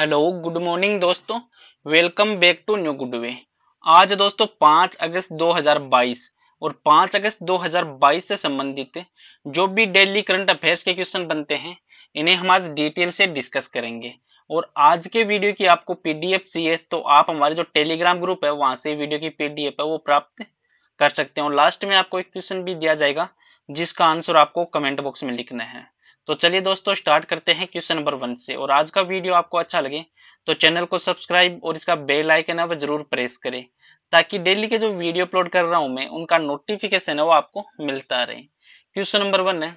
Hello good morning दोस्तों welcome back to new good way आज दोस्तों 5 अगस्त 2022 और 5 अगस्त 2022 से संबंधित जो भी डेली करंट अफेयर्स के क्वेश्चन बनते हैं इन्हें हम आज डिटेल से डिस्कस करेंगे और आज के वीडियो की आपको पीडीएफ चाहिए तो आप हमारे जो टेलीग्राम ग्रुप है वहां से वीडियो की पीडीएफ है वो प्राप्त कर सकते हैं और लास्ट में आपको एक क्वेश्चन भी दिया जाएगा जिसका आंसर आपको कमेंट बॉक्स में लिखना है तो चलिए दोस्तों स्टार्ट करते हैं क्वेश्चन नंबर वन से और आज का वीडियो आपको अच्छा लगे तो चैनल को सब्सक्राइब और इसका बेल आइकन है वह जरूर प्रेस करें ताकि डेली के जो वीडियो अपलोड कर रहा हूं मैं उनका नोटिफिकेशन है वो आपको मिलता रहे क्वेश्चन नंबर वन है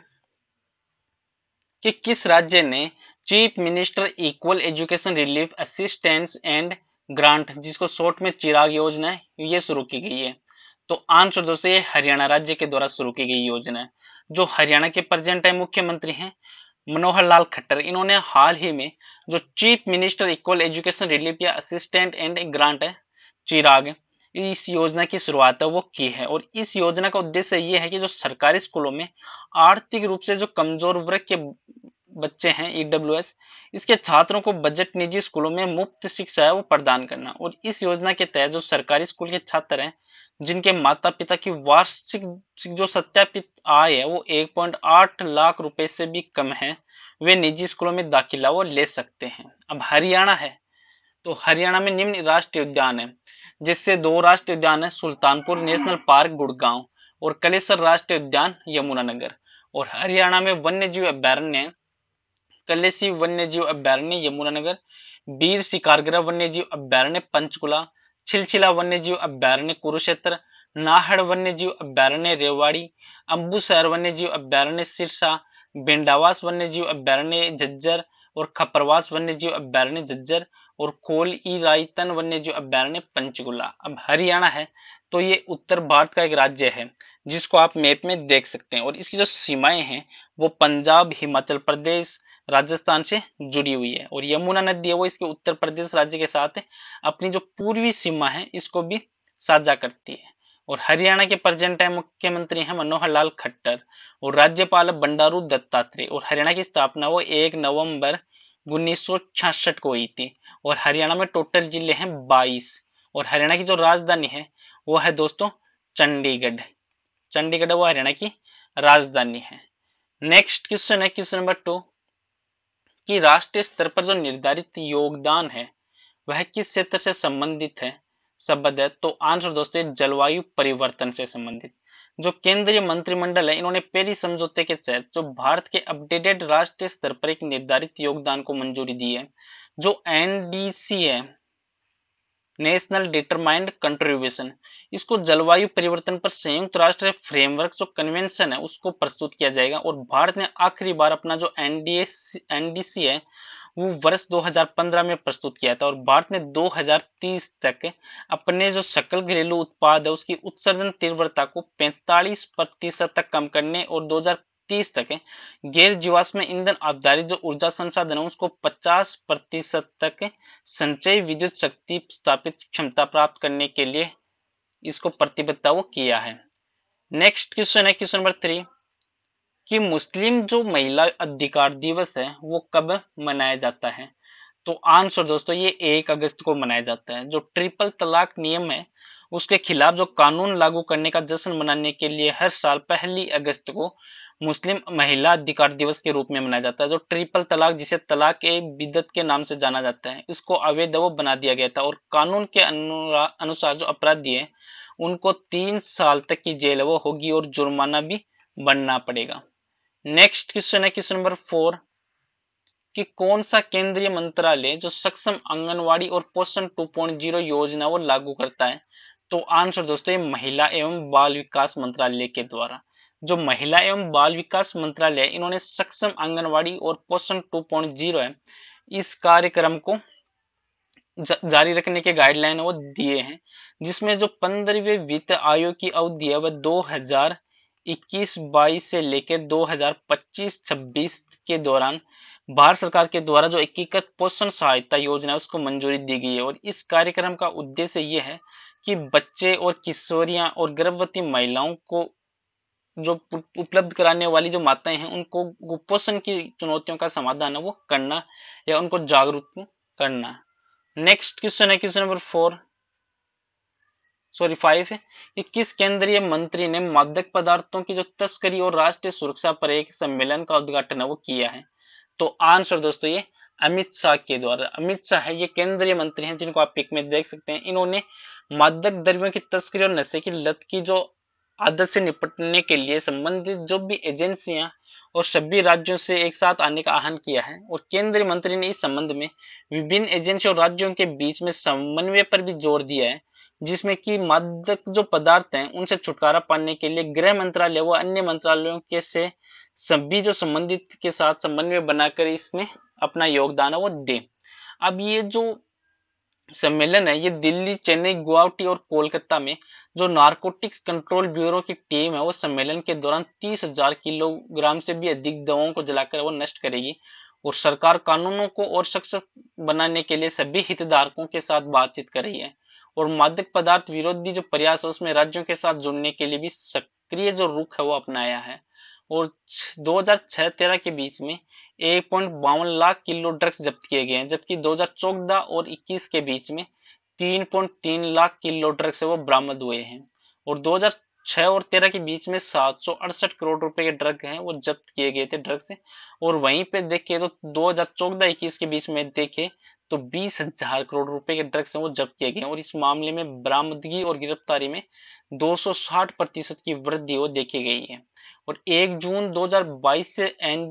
कि किस राज्य ने chief minister equal education relief assistance and grant जिसको शॉर्ट में चिराग योजना ये शुरू की गई है तो आंसर दोस्तों ये हरियाणा राज्य के द्वारा शुरू की गई योजना है जो हरियाणा के प्रेजेंट टाइम मुख्यमंत्री हैं मनोहर लाल खट्टर इन्होंने हाल ही में जो chief minister equal education relief या असिस्टेंट एंड ग्रांट है चिराग इस योजना की शुरुआत है वो की है और इस योजना का उद्देश्य ये है कि जो सरकारी स्कूलों में आर्थिक रूप से जो कमजोर वर्ग के बच्चे हैं ई e इसके छात्रों को बजट निजी स्कूलों में मुफ्त शिक्षा है वो प्रदान करना और इस योजना के तहत जो सरकारी स्कूल के छात्र हैं जिनके माता पिता की वार्षिक जो सत्यापित आय है वो 1.8 लाख रुपए से भी कम है वे निजी स्कूलों में दाखिला वो ले सकते हैं अब हरियाणा है तो हरियाणा में निम्न राष्ट्रीय उद्यान है जिससे दो राष्ट्रीय उद्यान है सुल्तानपुर नेशनल पार्क गुड़गांव और कलेसर राष्ट्रीय उद्यान यमुनानगर और हरियाणा में वन्य जीव अभ्यारण्य कलेसी वन्य जीव अभ्यारण्य यमुनानगर बीर सिकारगरा जीव अभ्यारण्य पंचकुला छिलछिला वन्य जीव अभ्यारण्य कुरुक्षेत्र नाहड़ वन्य जीव अभ्यारण्य रेवाड़ी अम्बूसर जीव अभ्यारण्य सिरसा बेंडावास जीव अभ्यारण्य झज्जर और खपरवास वन्य जीव अभ्यारण्य झज्जर और कोल ई रायतन वन्य जीव अभ्यारण्य पंचकुला अब हरियाणा है तो ये उत्तर भारत का एक राज्य है जिसको आप मैप में देख सकते हैं और इसकी जो सीमाएं हैं वो पंजाब हिमाचल प्रदेश राजस्थान से जुड़ी हुई है और यमुना नदी है वो इसके उत्तर प्रदेश राज्य के साथ अपनी जो पूर्वी सीमा है इसको भी साझा करती है और हरियाणा के प्रेजेंट टाइम मुख्यमंत्री हैं मनोहर लाल खट्टर और राज्यपाल बंडारू दत्तात्रेय और हरियाणा की स्थापना वो एक नवंबर उन्नीस को हुई थी और हरियाणा में टोटल जिले हैं 22 और हरियाणा की जो राजधानी है वो है दोस्तों चंडीगढ़ चंडीगढ़ वो हरियाणा की राजधानी है नेक्स्ट क्वेश्चन है क्वेश्चन नंबर टू कि राष्ट्रीय स्तर पर जो निर्धारित योगदान है वह किस क्षेत्र से संबंधित है शब्द है तो आंसर दोस्तों जलवायु परिवर्तन से संबंधित जो केंद्रीय मंत्रिमंडल है इन्होंने पेरिस समझौते के तहत जो भारत के अपडेटेड राष्ट्रीय स्तर पर एक निर्धारित योगदान को मंजूरी दी है जो एनडीसी है नेशनल डिटरमाइंड कंट्रीब्यूशन इसको जलवायु परिवर्तन पर संयुक्त राष्ट्र फ्रेमवर्क जो कन्वेंशन है उसको प्रस्तुत किया जाएगा और भारत ने आखिरी बार अपना जो एनडीए एनडीसी है वो वर्ष 2015 में प्रस्तुत किया था और भारत ने 2030 तक अपने जो सकल घरेलू उत्पाद है उसकी उत्सर्जन तीव्रता को 45 प्रतिशत तक कम करने और तीस तक है गैर जीवाश्म ईंधन आधारित जो ऊर्जा संसाधन है उसको 50 प्रतिशत तक संचय विद्युत शक्ति स्थापित क्षमता प्राप्त करने के लिए इसको प्रतिबद्धता किया है नेक्स्ट क्वेश्चन है क्वेश्चन नंबर थ्री कि मुस्लिम जो महिला अधिकार दिवस है वो कब मनाया जाता है तो आंसर दोस्तों ये एक अगस्त को मनाया जाता है जो ट्रिपल तलाक नियम है उसके खिलाफ जो कानून लागू करने का जश्न मनाने के लिए हर साल पहली अगस्त को मुस्लिम महिला अधिकार दिवस के रूप में मनाया जाता है जो ट्रिपल तलाक जिसे तलाक ए बिदत के नाम से जाना जाता है इसको अवैध बना दिया गया था और कानून के अनुसार जो अपराधी है उनको तीन साल तक की जेल वो होगी और जुर्माना भी बनना पड़ेगा नेक्स्ट क्वेश्चन है क्वेश्चन नंबर फोर कि कौन सा केंद्रीय मंत्रालय जो सक्षम आंगनवाड़ी और पोषण जीरो योजना वो लागू करता है तो आंसर दोस्तों ये महिला एवं बाल विकास मंत्रालय के द्वारा जो महिला एवं बाल विकास मंत्रालय इन्होंने सक्षम आंगनवाड़ी और पोषण 2.0 है इस कार्यक्रम को जारी रखने के गाइडलाइन वो दिए हैं जिसमें जो पंद्रहवें वित्त आयोग की अवधि है वह दो हजार इक्कीस बाईस से लेकर दो हजार पच्चीस छब्बीस के दौरान भारत सरकार के द्वारा जो एकीकृत पोषण सहायता योजना है उसको मंजूरी दी गई है और इस कार्यक्रम का उद्देश्य यह है कि बच्चे और किशोरियां और गर्भवती महिलाओं को जो उपलब्ध कराने वाली जो माताएं हैं उनको कुपोषण की चुनौतियों का समाधान है वो करना या उनको जागरूक करना नेक्स्ट क्वेश्चन है question number four sorry five कि किस केंद्रीय मंत्री ने मादक पदार्थों की जो तस्करी और राष्ट्रीय सुरक्षा पर एक सम्मेलन का उद्घाटन है वो किया है तो आंसर दोस्तों ये अमित शाह के द्वारा अमित शाह है ये केंद्रीय मंत्री हैं जिनको आप पिक में देख सकते हैं इन्होंने मादक द्रव्यों की तस्करी और नशे की लत की जो आदत से निपटने के लिए संबंधित जो भी एजेंसियां और सभी राज्यों से एक साथ आने का आह्वान किया है और केंद्रीय मंत्री ने इस संबंध में विभिन्न एजेंसियों और राज्यों के बीच में समन्वय पर भी जोर दिया है जिसमें कि मादक जो पदार्थ हैं उनसे छुटकारा पाने के लिए गृह मंत्रालय व अन्य मंत्रालयों के से सभी जो संबंधित के साथ समन्वय बनाकर इसमें अपना योगदान है वो दें अब ये जो सम्मेलन है ये दिल्ली चेन्नई गुवाहाटी और कोलकाता में जो नारकोटिक्स कंट्रोल ब्यूरो की टीम है वो सम्मेलन के दौरान तीस हजार किलोग्राम से भी अधिक दवाओं को जलाकर वो नष्ट करेगी और सरकार कानूनों को और सशक्त बनाने के लिए सभी हितधारकों के साथ बातचीत कर रही है और मादक पदार्थ विरोधी जो प्रयास है उसमें राज्यों के साथ जुड़ने के लिए भी सक्रिय जो रुख है वो अपनाया है और 2006-13 के बीच में एक लाख किलो ड्रग्स जब्त किए गए हैं जबकि 2014 और 21 के बीच में 3.3 लाख किलो ड्रग्स वो बरामद हुए हैं और 2006 और 13 के बीच में सात करोड़ रुपए के ड्रग हैं वो जब्त किए गए थे ड्रग्स और वहीं पे देखिए तो 2014-21 के बीच में देखे तो बीस हजार करोड़ रुपए के ड्रग्स हैं वो जब्त किए गए और इस मामले में बरामदगी और गिरफ्तारी में 260 प्रतिशत की वृद्धि वो देखी गई है और 1 जून 2022 से एन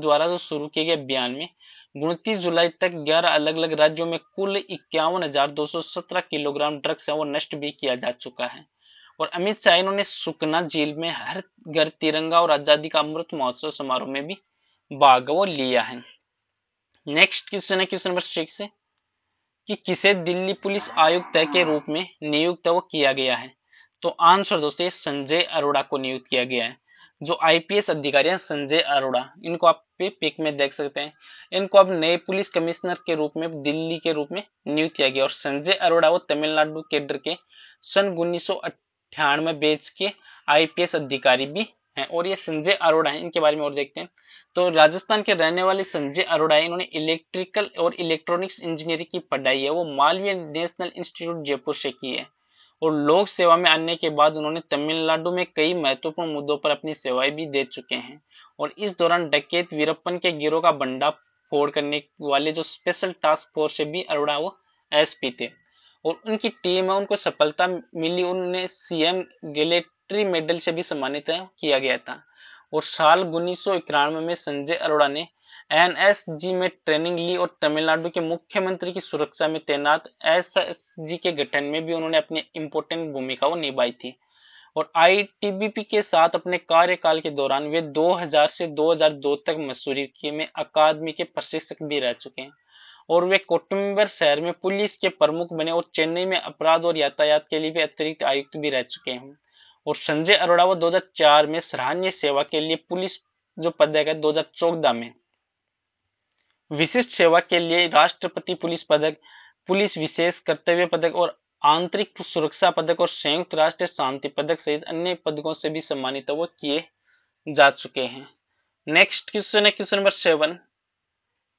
द्वारा जो शुरू किए गए बयान में उनतीस जुलाई तक 11 अलग अलग राज्यों में कुल इक्यावन किलोग्राम ड्रग्स है वो नष्ट भी किया जा चुका है और अमित शाह इन्होंने सुकना जेल में हर घर तिरंगा और आजादी का अमृत महोत्सव समारोह में भी भाग वो लिया है नेक्स्ट क्वेश्चन है क्वेश्चन नंबर सिक्स कि किसे दिल्ली पुलिस आयुक्त के रूप में नियुक्त वो किया गया है तो आंसर दोस्तों ये संजय अरोड़ा को नियुक्त किया गया है जो आईपीएस अधिकारी हैं संजय अरोड़ा इनको आप पे पिक में देख सकते हैं इनको अब नए पुलिस कमिश्नर के रूप में दिल्ली के रूप में नियुक्त किया गया और संजय अरोड़ा वो तमिलनाडु केडर के सन उन्नीस सौ बेच के आईपीएस अधिकारी भी हैं और ये संजय अरोड़ा है इनके बारे में और देखते हैं तो राजस्थान के रहने वाले संजय अरोड़ा इन्होंने इलेक्ट्रिकल और इलेक्ट्रॉनिक्स इंजीनियरिंग की पढ़ाई है वो मालवीय नेशनल इंस्टीट्यूट जयपुर से की है और लोक सेवा में आने के बाद उन्होंने तमिलनाडु में कई महत्वपूर्ण मुद्दों पर अपनी सेवाएं भी दे चुके हैं और इस दौरान डकैत वीरप्पन के गिरोह का बंडा फोड़ करने वाले जो स्पेशल टास्क फोर्स से भी अरोड़ा वो एसपी थे और उनकी टीम है उनको सफलता मिली उन्होंने सीएम गिलेट विक्ट्री मेडल से भी सम्मानित किया गया था और साल उन्नीस में संजय अरोड़ा ने एनएसजी में ट्रेनिंग ली और तमिलनाडु के मुख्यमंत्री की सुरक्षा में तैनात एसएसजी के गठन में भी उन्होंने अपनी इम्पोर्टेंट भूमिका निभाई थी और आईटीबीपी के साथ अपने कार्यकाल के दौरान वे 2000 से 2002 तक मसूरी के में अकादमी के प्रशिक्षक भी रह चुके हैं और वे कोटम्बर शहर में पुलिस के प्रमुख बने और चेन्नई में अपराध और यातायात के लिए भी अतिरिक्त आयुक्त भी रह चुके हैं और संजय अरोड़ा वो 2004 में सराहनीय सेवा के लिए पुलिस जो पदक है 2014 में विशिष्ट सेवा के लिए राष्ट्रपति पुलिस पदक पुलिस विशेष कर्तव्य पदक और आंतरिक सुरक्षा पदक और संयुक्त राष्ट्र शांति पदक सहित अन्य पदकों से भी सम्मानित वो किए जा चुके हैं नेक्स्ट क्वेश्चन है क्वेश्चन नंबर सेवन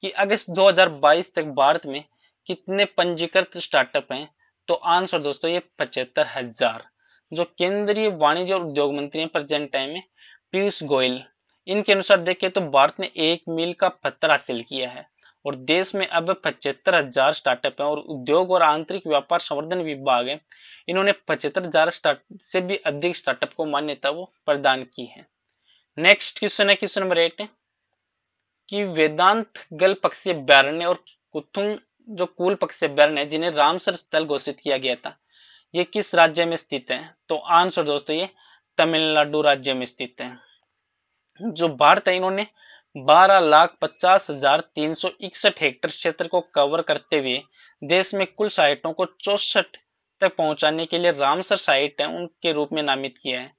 कि अगस्त 2022 तक भारत में कितने पंजीकृत स्टार्टअप हैं तो आंसर दोस्तों ये पचहत्तर हजार जो केंद्रीय वाणिज्य और उद्योग मंत्री हैं प्रेजेंट टाइम में पीयूष गोयल इनके अनुसार देखें तो भारत ने एक मील का पत्थर हासिल किया है और देश में अब पचहत्तर हजार स्टार्टअप हैं और उद्योग और आंतरिक व्यापार संवर्धन विभाग है इन्होंने पचहत्तर हजार से भी अधिक स्टार्टअप को मान्यता वो प्रदान की है नेक्स्ट क्वेश्चन है क्वेश्चन नंबर एट कि वेदांत गल पक्षी बैरण और कुथुंग जो कुल पक्षी बैरण है जिन्हें रामसर स्थल घोषित किया गया था ये किस राज्य में स्थित है तो आंसर दोस्तों ये तमिलनाडु राज्य में स्थित है जो भारत है इन्होंने बारह लाख पचास हजार तीन सौ इकसठ हेक्टर क्षेत्र को कवर करते हुए देश में कुल साइटों को चौसठ तक पहुंचाने के लिए रामसर साइट है उनके रूप में नामित किया है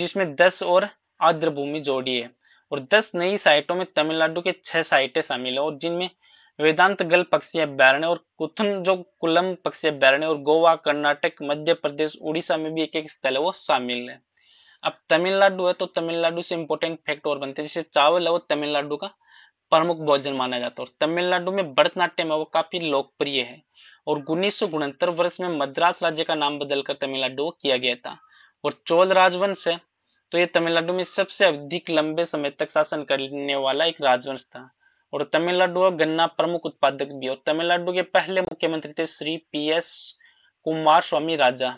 जिसमें दस और आर्द्र भूमि जोड़ी है और दस नई साइटों में तमिलनाडु के छह साइटें शामिल है और जिनमें वेदांत गल पक्षीय अभ्यारण्य और कुथन जो कुलम पक्षी अभ्यारण्य और गोवा कर्नाटक मध्य प्रदेश उड़ीसा में भी एक एक स्थल है वो शामिल है अब तमिलनाडु है तो तमिलनाडु से इंपोर्टेंट फैक्ट और बनते हैं जैसे चावल है वो तमिलनाडु का प्रमुख भोजन माना जाता है और तमिलनाडु में भरतनाट्यम है वो काफी लोकप्रिय है और उन्नीस वर्ष में मद्रास राज्य का नाम बदलकर तमिलनाडु किया गया था और चोल राजवंश है तो ये तमिलनाडु में सबसे अधिक लंबे समय तक शासन करने वाला एक राजवंश था और तमिलनाडु का गन्ना प्रमुख उत्पादक भी और तमिलनाडु के पहले मुख्यमंत्री थे Shri P S Kumaraswamy Raja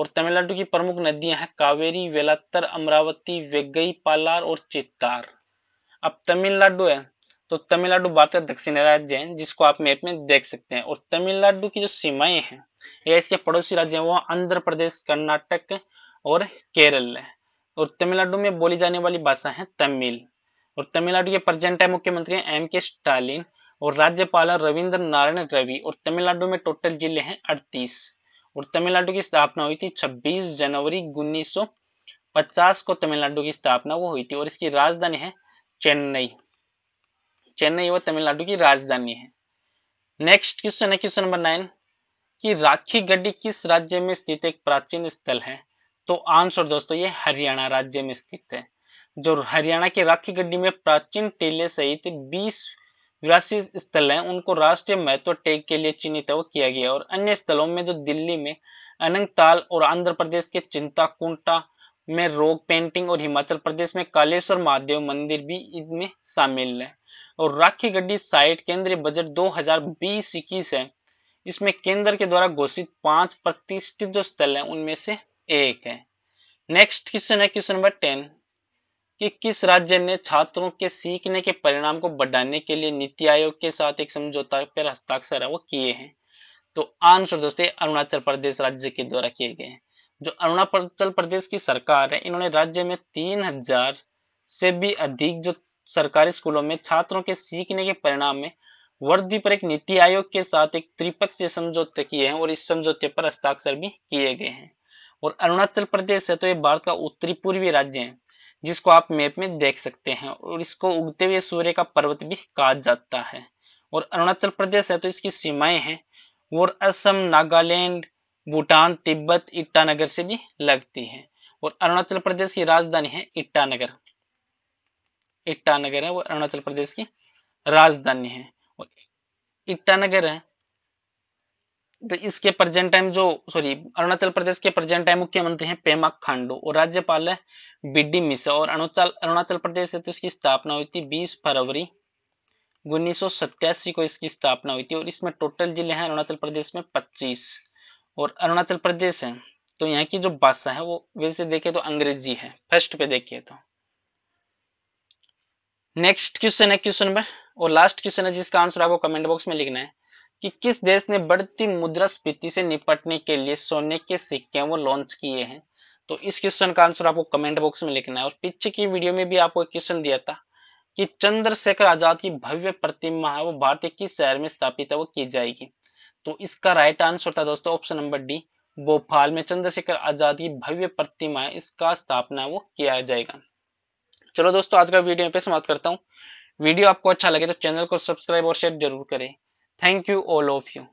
और तमिलनाडु की प्रमुख नदियां हैं कावेरी वेलातर अमरावती वेगई पालार और चित्तार अब तमिलनाडु है तो तमिलनाडु भारत का दक्षिण राज्य है जिसको आप मैप में देख सकते हैं और तमिलनाडु की जो सीमाएं हैं या इसके पड़ोसी राज्य हैं वो आंध्र प्रदेश कर्नाटक और केरल है और तमिलनाडु में बोली जाने वाली भाषा है तमिल और तमिलनाडु के प्रेजेंट है मुख्यमंत्री हैं एम के स्टालिन और राज्यपाल रविंद्र नारायण रवि और तमिलनाडु में टोटल जिले हैं अड़तीस और तमिलनाडु की स्थापना हुई थी 26 जनवरी 1950 को तमिलनाडु की स्थापना वो हुई थी और इसकी राजधानी है चेन्नई चेन्नई वो तमिलनाडु की राजधानी है नेक्स्ट क्वेश्चन है क्वेश्चन नंबर नाइन कि राखी गड्डी किस राज्य में स्थित एक प्राचीन स्थल है तो आंसर दोस्तों ये हरियाणा राज्य में स्थित है जो हरियाणा के राखी गड्डी में प्राचीन टेले सहित बीस विरासी स्थल हैं उनको राष्ट्रीय महत्व टैग के लिए चिन्हित किया गया और अन्य स्थलों में जो दिल्ली में अनंगताल और आंध्र प्रदेश के चिंता कुंटा में रोग पेंटिंग और हिमाचल प्रदेश में कालेश्वर महादेव मंदिर भी इनमें शामिल है और राखी गड्डी साइट केंद्रीय बजट दो हजार है इसमें केंद्र के द्वारा घोषित पांच प्रतिष्ठित जो स्थल है उनमें से एक है नेक्स्ट क्वेश्चन है क्वेश्चन नंबर टेन कि किस राज्य ने छात्रों के सीखने के परिणाम को बढ़ाने के लिए नीति आयोग के साथ एक समझौता पर हस्ताक्षर है वो किए हैं तो आंसर दोस्तों अरुणाचल प्रदेश राज्य के द्वारा किए गए हैं जो अरुणाचल प्रदेश की सरकार है इन्होंने राज्य में तीन हजार से भी अधिक जो सरकारी स्कूलों में छात्रों के सीखने के परिणाम में वृद्धि पर एक नीति आयोग के साथ एक त्रिपक्षीय समझौते किए हैं और इस समझौते पर हस्ताक्षर भी किए गए हैं और अरुणाचल प्रदेश है तो ये भारत का उत्तरी पूर्वी राज्य है जिसको आप मैप में देख सकते हैं और इसको उगते हुए सूर्य का पर्वत भी कहा जाता है और अरुणाचल प्रदेश है तो इसकी सीमाएं हैं और असम नागालैंड भूटान तिब्बत इटानगर से भी लगती है और अरुणाचल प्रदेश की राजधानी है इटानगर इटानगर है वो अरुणाचल प्रदेश की राजधानी है और ईटानगर है तो इसके प्रेजेंट टाइम जो सॉरी अरुणाचल प्रदेश के प्रेजेंट टाइम मुख्यमंत्री हैं पेमा खांडू और राज्यपाल है बी डी मिश्रा और अरुणाचल अरुणाचल प्रदेश है तो इसकी स्थापना हुई थी बीस फरवरी उन्नीस को इसकी स्थापना हुई थी और इसमें टोटल जिले हैं अरुणाचल प्रदेश में पच्चीस और अरुणाचल प्रदेश है तो यहाँ की जो भाषा है वो वैसे देखे तो अंग्रेजी है फर्स्ट पे देखिए तो नेक्स्ट क्वेश्चन है क्वेश्चन नंबर और लास्ट क्वेश्चन है जिसका आंसर आपको कमेंट बॉक्स में लिखना है कि किस देश ने बढ़ती मुद्रा स्पीति से निपटने के लिए सोने के सिक्के वो लॉन्च किए हैं तो इस क्वेश्चन का आंसर आपको कमेंट बॉक्स में लिखना है और पीछे की वीडियो में भी आपको क्वेश्चन दिया था कि चंद्रशेखर आजाद की भव्य प्रतिमा है वो भारतीय किस शहर में स्थापित है वो की जाएगी तो इसका राइट आंसर था दोस्तों ऑप्शन नंबर डी भोपाल में चंद्रशेखर आजाद की भव्य प्रतिमा है इसका स्थापना वो किया जाएगा चलो दोस्तों आज का वीडियो पे समाप्त करता हूँ वीडियो आपको अच्छा लगे तो चैनल को सब्सक्राइब और शेयर जरूर करें Thank you all of you.